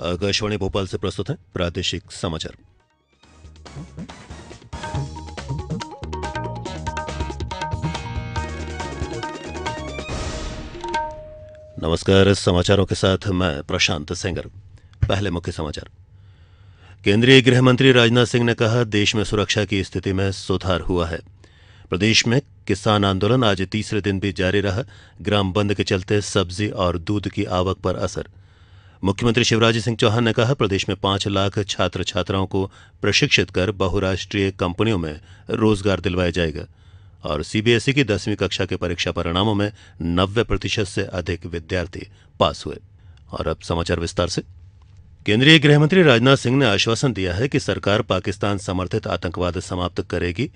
आकाशवाणी भोपाल से प्रस्तुत है प्रादेशिक समाचार नमस्कार समाचारों के साथ मैं प्रशांत सेंगर पहले मुख्य समाचार केंद्रीय गृह मंत्री राजनाथ सिंह ने कहा देश में सुरक्षा की स्थिति में सुधार हुआ है प्रदेश में किसान आंदोलन आज तीसरे दिन भी जारी रहा ग्राम बंद के चलते सब्जी और दूध की आवक पर असर मुख्यमंत्री शिवराज सिंह चौहान ने कहा प्रदेश में पांच लाख छात्र छात्राओं को प्रशिक्षित कर बहुराष्ट्रीय कंपनियों में रोजगार दिलवाया जाएगा और सीबीएसई की दसवीं कक्षा के परीक्षा परिणामों में नब्बे प्रतिशत से अधिक विद्यार्थी पास हुए और अब समाचार विस्तार से केंद्रीय गृहमंत्री राजनाथ सिंह ने आश्वासन दिया है कि सरकार पाकिस्तान समर्थित आतंकवाद समाप्त करेगी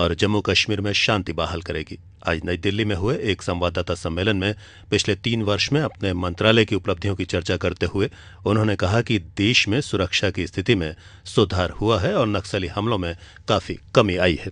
और जम्मू कश्मीर में शांति बहाल करेगी आज नई दिल्ली में हुए एक संवाददाता सम्मेलन में पिछले तीन वर्ष में अपने मंत्रालय की उपलब्धियों की चर्चा करते हुए उन्होंने कहा कि देश में सुरक्षा की स्थिति में सुधार हुआ है और नक्सली हमलों में काफी कमी आई है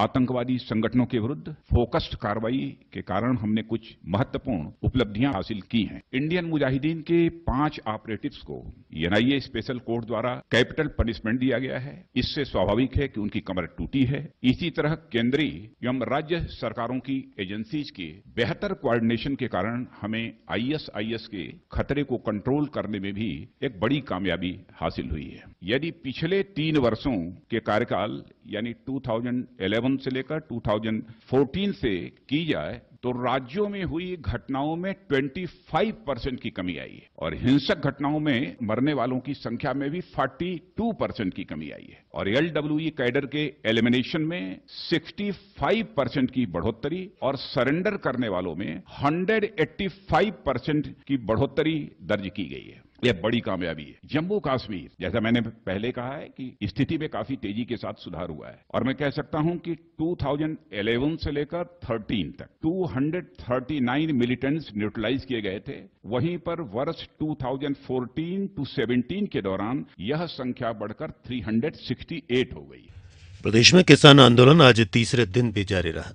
आतंकवादी संगठनों के विरुद्ध फोकस्ड कार्रवाई के कारण हमने कुछ महत्वपूर्ण उपलब्धियां हासिल की हैं इंडियन मुजाहिदीन के पांच ऑपरेटिव्स को एनआईए स्पेशल कोर्ट द्वारा कैपिटल पनिशमेंट दिया गया है इससे स्वाभाविक है कि उनकी कमर टूटी है इसी तरह केंद्रीय एवं राज्य सरकारों की एजेंसीज के बेहतर कोऑर्डिनेशन के कारण हमें आईएसआईएस के खतरे को कंट्रोल करने में भी एक बड़ी कामयाबी हासिल हुई है यदि पिछले तीन वर्षों के कार्यकाल यानी 2011 से लेकर 2014 से की जाए तो राज्यों में हुई घटनाओं में 25 परसेंट की कमी आई है और हिंसक घटनाओं में मरने वालों की संख्या में भी 42 परसेंट की कमी आई है और एलडब्ल्यू e कैडर के एलिमिनेशन में 65 परसेंट की बढ़ोतरी और सरेंडर करने वालों में 185 परसेंट की बढ़ोतरी दर्ज की गई है यह बड़ी कामयाबी है जम्मू कश्मीर जैसा मैंने पहले कहा है कि स्थिति में काफी तेजी के साथ सुधार हुआ है और मैं कह सकता हूं कि 2011 से लेकर 13 तक 239 मिलिटेंट्स न्यूट्रलाइज किए गए थे वहीं पर वर्ष 2014 टू 17 के दौरान यह संख्या बढ़कर 368 हो गई प्रदेश में किसान आंदोलन आज तीसरे दिन भी जारी रहा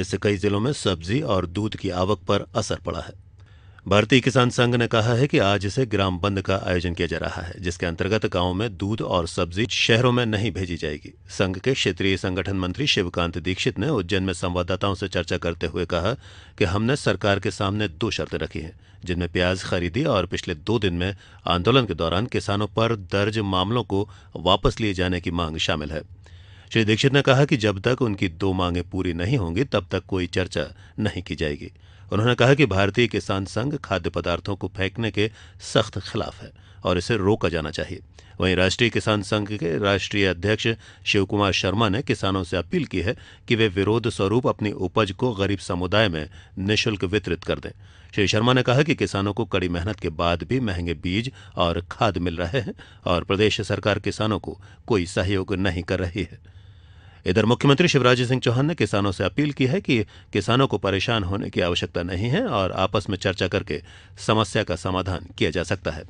इससे कई जिलों में सब्जी और दूध की आवक पर असर पड़ा है भारतीय किसान संघ ने कहा है कि आज से ग्राम बंद का आयोजन किया जा रहा है जिसके अंतर्गत गांव में दूध और सब्जी शहरों में नहीं भेजी जाएगी संघ के क्षेत्रीय संगठन मंत्री शिवकांत दीक्षित ने उज्जैन में संवाददाताओं से चर्चा करते हुए कहा कि हमने सरकार के सामने दो शर्तें रखी हैं जिनमें प्याज खरीदी और पिछले दो दिन में आंदोलन के दौरान किसानों पर दर्ज मामलों को वापस लिए जाने की मांग शामिल है श्री दीक्षित ने कहा कि जब तक उनकी दो मांगे पूरी नहीं होंगी तब तक कोई चर्चा नहीं की जाएगी उन्होंने कहा कि भारतीय किसान संघ खाद्य पदार्थों को फेंकने के सख्त खिलाफ है और इसे रोका जाना चाहिए वहीं राष्ट्रीय किसान संघ के राष्ट्रीय अध्यक्ष शिवकुमार शर्मा ने किसानों से अपील की है कि वे विरोध स्वरूप अपनी उपज को गरीब समुदाय में निःशुल्क वितरित कर दें श्री शर्मा ने कहा कि किसानों को कड़ी मेहनत के बाद भी महंगे बीज और खाद मिल रहे हैं और प्रदेश सरकार किसानों को कोई सहयोग नहीं कर रही है इधर मुख्यमंत्री शिवराज सिंह चौहान ने किसानों से अपील की है कि किसानों को परेशान होने की आवश्यकता नहीं है और आपस में चर्चा करके समस्या का समाधान किया जा सकता है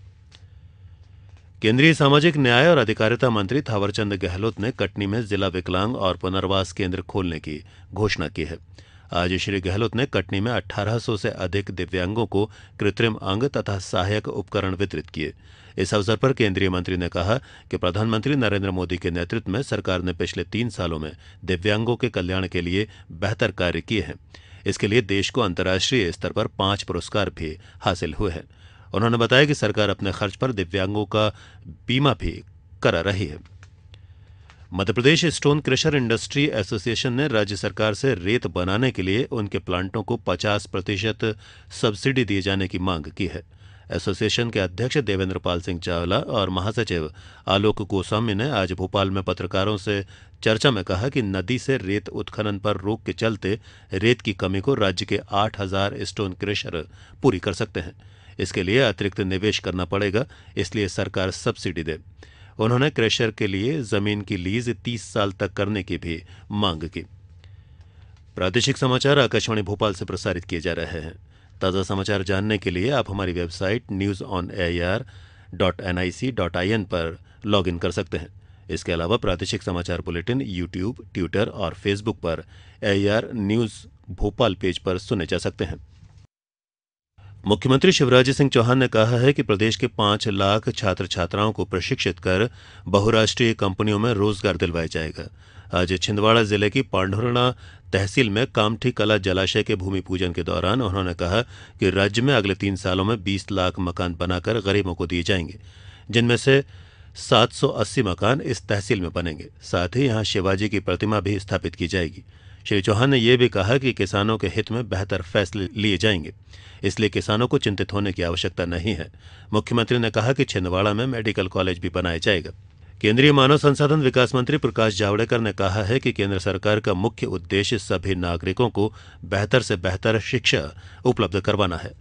केंद्रीय सामाजिक न्याय और अधिकारिता मंत्री थावरचंद गहलोत ने कटनी में जिला विकलांग और पुनर्वास केंद्र खोलने की घोषणा की है आज श्री गहलोत ने कटनी में 1800 से अधिक दिव्यांगों को कृत्रिम अंग तथा सहायक उपकरण वितरित किए इस अवसर पर केंद्रीय मंत्री ने कहा कि प्रधानमंत्री नरेंद्र मोदी के नेतृत्व में सरकार ने पिछले तीन सालों में दिव्यांगों के कल्याण के लिए बेहतर कार्य किए हैं इसके लिए देश को अंतर्राष्ट्रीय स्तर पर पांच पुरस्कार भी हासिल हुए हैं उन्होंने बताया कि सरकार अपने खर्च पर दिव्यांगों का बीमा भी करा रही है Madhya Pradesh stone crusher industry association ने राज्य सरकार से रेत बनाने के लिए उनके प्लांटों को 50 प्रतिशत सब्सिडी दिए जाने की मांग की है एसोसिएशन के अध्यक्ष देवेंद्र पाल सिंह चावला और महासचिव आलोक गोस्वामी ने आज भोपाल में पत्रकारों से चर्चा में कहा कि नदी से रेत उत्खनन पर रोक के चलते रेत की कमी को राज्य के 8000 स्टोन क्रेशर पूरी कर सकते हैं इसके लिए अतिरिक्त निवेश करना पड़ेगा इसलिए सरकार सब्सिडी दे उन्होंने क्रेशर के लिए जमीन की लीज तीस साल तक करने की भी मांग की प्रादेशिक समाचार आकाशवाणी भोपाल से प्रसारित किए जा रहे हैं ताज़ा समाचार जानने के लिए आप हमारी website news on A R dot N I C dot I N पर लॉग इन कर सकते हैं इसके अलावा प्रादेशिक समाचार बुलेटिन यूट्यूब ट्विटर और फेसबुक पर A R news Bhopal page पर सुने जा सकते हैं मुख्यमंत्री शिवराज सिंह चौहान ने कहा है कि प्रदेश के पांच लाख छात्र छात्राओं को प्रशिक्षित कर बहुराष्ट्रीय कंपनियों में रोजगार दिलवाया जाएगा आज छिंदवाड़ा जिले की पांडुरणा तहसील में कामठी कला जलाशय के भूमि पूजन के दौरान उन्होंने कहा कि राज्य में अगले तीन सालों में बीस लाख मकान बनाकर गरीबों को दिए जाएंगे जिनमें से 780 मकान इस तहसील में बनेंगे साथ ही यहां शिवाजी की प्रतिमा भी स्थापित की जाएगी श्री चौहान ने यह भी कहा कि किसानों के हित में बेहतर फैसले लिए जाएंगे इसलिए किसानों को चिंतित होने की आवश्यकता नहीं है मुख्यमंत्री ने कहा कि छिंदवाड़ा में मेडिकल कॉलेज भी बनाया जाएगा केंद्रीय मानव संसाधन विकास मंत्री प्रकाश जावड़ेकर ने कहा है कि केंद्र सरकार का मुख्य उद्देश्य सभी नागरिकों को बेहतर से बेहतर शिक्षा उपलब्ध करवाना है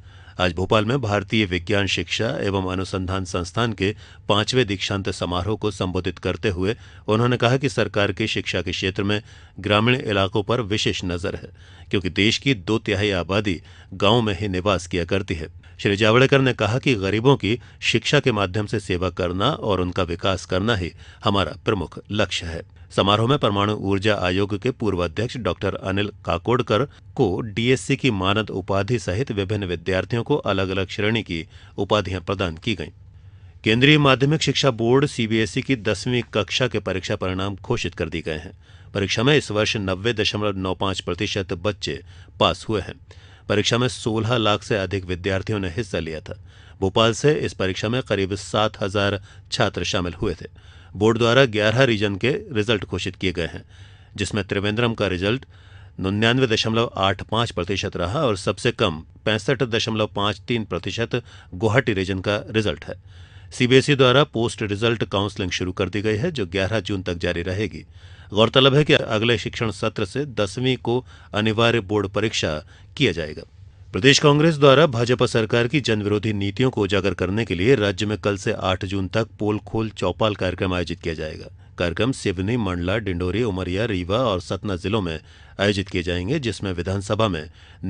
आज भोपाल में भारतीय विज्ञान शिक्षा एवं अनुसंधान संस्थान के पांचवें दीक्षांत समारोह को संबोधित करते हुए उन्होंने कहा कि सरकार की शिक्षा के क्षेत्र में ग्रामीण इलाकों पर विशेष नजर है क्योंकि देश की दो तिहाई आबादी गांव में ही निवास किया करती है श्री जावड़ेकर ने कहा कि गरीबों की शिक्षा के माध्यम से सेवा करना और उनका विकास करना ही हमारा प्रमुख लक्ष्य है समारोह में परमाणु ऊर्जा आयोग के पूर्व अध्यक्ष डॉक्टर अनिल काकोडकर को डीएससी की मानद उपाधि सहित विभिन्न विद्यार्थियों को अलग अलग श्रेणी की उपाधियां प्रदान की गईं केंद्रीय माध्यमिक शिक्षा बोर्ड सीबीएसई की दसवीं कक्षा के परीक्षा परिणाम घोषित कर दिए गए हैं परीक्षा में इस वर्ष नब्बे दशमलव नौ प्रतिशत बच्चे पास हुए हैं परीक्षा में 16 लाख से अधिक विद्यार्थियों ने हिस्सा लिया था भोपाल से इस परीक्षा में करीब सात हजार छात्र शामिल हुए थे बोर्ड द्वारा ग्यारह रीजन के रिजल्ट घोषित किए गए हैं जिसमें त्रिवेंद्रम का रिजल्ट निन्यानवे दशमलव आठ पांच प्रतिशत रहा और सबसे कम पैंसठ दशमलव पांच तीन प्रतिशत गुवाहाटी रीजन का रिजल्ट है सीबीएसई द्वारा पोस्ट रिजल्ट काउंसलिंग शुरू कर दी गई है जो 11 जून तक जारी रहेगी गौरतलब है कि अगले शिक्षण सत्र से दसवीं को अनिवार्य बोर्ड परीक्षा किया जाएगा प्रदेश कांग्रेस द्वारा भाजपा सरकार की जनविरोधी नीतियों को उजागर करने के लिए राज्य में कल से 8 जून तक पोल खोल चौपाल कार्यक्रम आयोजित किया जाएगा कार्यक्रम सिवनी मंडला डिंडोरी उमरिया रीवा और सतना जिलों में आयोजित किए जाएंगे जिसमें विधानसभा में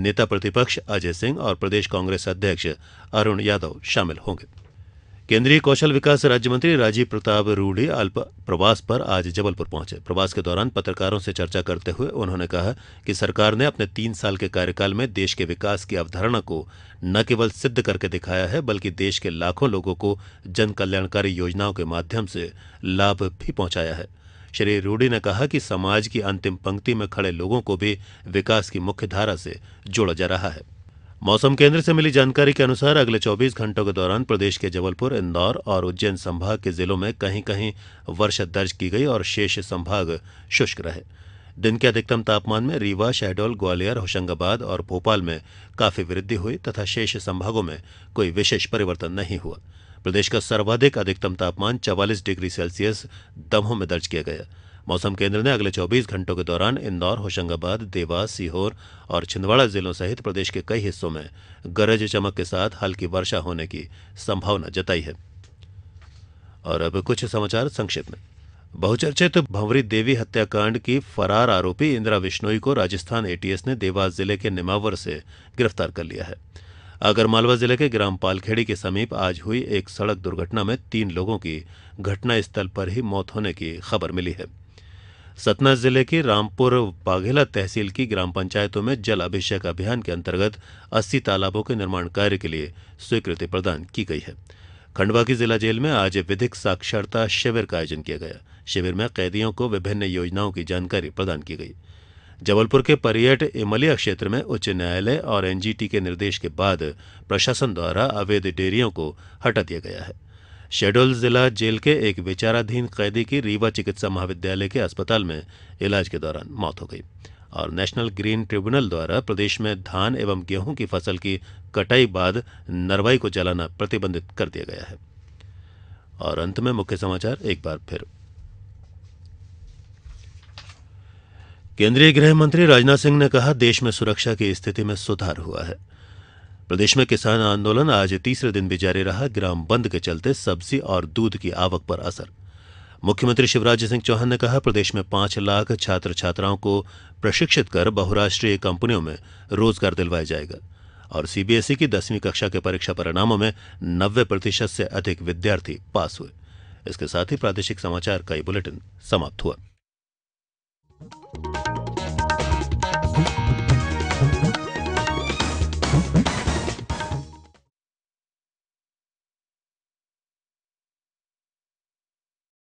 नेता प्रतिपक्ष अजय सिंह और प्रदेश कांग्रेस अध्यक्ष अरुण यादव शामिल होंगे केन्द्रीय कौशल विकास राज्य मंत्री राजीव प्रताप रूड़ी प्रवास पर आज जबलपुर पहुंचे प्रवास के दौरान पत्रकारों से चर्चा करते हुए उन्होंने कहा कि सरकार ने अपने तीन साल के कार्यकाल में देश के विकास की अवधारणा को न केवल सिद्ध करके दिखाया है बल्कि देश के लाखों लोगों को जन कल्याणकारी योजनाओं के माध्यम से लाभ भी पहुंचाया है श्री रूडी ने कहा कि समाज की अंतिम पंक्ति में खड़े लोगों को भी विकास की मुख्य धारा से जोड़ा जा रहा है मौसम केंद्र से मिली जानकारी के अनुसार अगले चौबीस घंटों के दौरान प्रदेश के जबलपुर इंदौर और उज्जैन संभाग के जिलों में कहीं कहीं वर्षा दर्ज की गई और शेष संभाग शुष्क रहे दिन के अधिकतम तापमान में रीवा शहडोल ग्वालियर होशंगाबाद और भोपाल में काफी वृद्धि हुई तथा शेष संभागों में कोई विशेष परिवर्तन नहीं हुआ प्रदेश का सर्वाधिक अधिकतम तापमान चवालीस डिग्री सेल्सियस दमोह में दर्ज किया गया मौसम केंद्र ने अगले 24 घंटों के दौरान इंदौर होशंगाबाद देवास सीहोर और छिंदवाड़ा जिलों सहित प्रदेश के कई हिस्सों में गरज चमक के साथ हल्की वर्षा होने की संभावना जताई है और अब कुछ समाचार संक्षिप्त में बहुचर्चित भंवरी देवी हत्याकांड की फरार आरोपी इंदिरा विश्नोई को राजस्थान एटीएस ने देवास जिले के निमावर से गिरफ्तार कर लिया है आगरमालवा जिले के ग्राम पालखेड़ी के समीप आज हुई एक सड़क दुर्घटना में तीन लोगों की घटनास्थल पर ही मौत होने की खबर मिली है सतना जिले की रामपुर बाघेला तहसील की ग्राम पंचायतों में जल अभिषेक अभियान के अंतर्गत 80 तालाबों के निर्माण कार्य के लिए स्वीकृति प्रदान की गई है खंडवा की जिला जेल में आज विधिक साक्षरता शिविर का आयोजन किया गया शिविर में कैदियों को विभिन्न योजनाओं की जानकारी प्रदान की गई जबलपुर के परियट इमलिया क्षेत्र में उच्च न्यायालय और एनजीटी के निर्देश के बाद प्रशासन द्वारा अवैध डेयरियों को हटा दिया गया है शेडोल जिला जेल के एक विचाराधीन कैदी की रीवा चिकित्सा महाविद्यालय के अस्पताल में इलाज के दौरान मौत हो गई और नेशनल ग्रीन ट्रिब्यूनल द्वारा प्रदेश में धान एवं गेहूं की फसल की कटाई बाद नरवाई को जलाना प्रतिबंधित कर दिया गया है और अंत में मुख्य समाचार एक बार फिर केंद्रीय गृह मंत्री राजनाथ सिंह ने कहा देश में सुरक्षा की स्थिति में सुधार हुआ है प्रदेश में किसान आंदोलन आज तीसरे दिन भी जारी रहा ग्राम बंद के चलते सब्जी और दूध की आवक पर असर मुख्यमंत्री शिवराज सिंह चौहान ने कहा प्रदेश में पांच लाख छात्र छात्राओं को प्रशिक्षित कर बहुराष्ट्रीय कंपनियों में रोजगार दिलवाया जाएगा और सीबीएसई की दसवीं कक्षा के परीक्षा परिणामों में नब्बे प्रतिशत से अधिक विद्यार्थी पास हुए इसके साथ ही प्रादेशिक समाचार का बुलेटिन समाप्त हुआ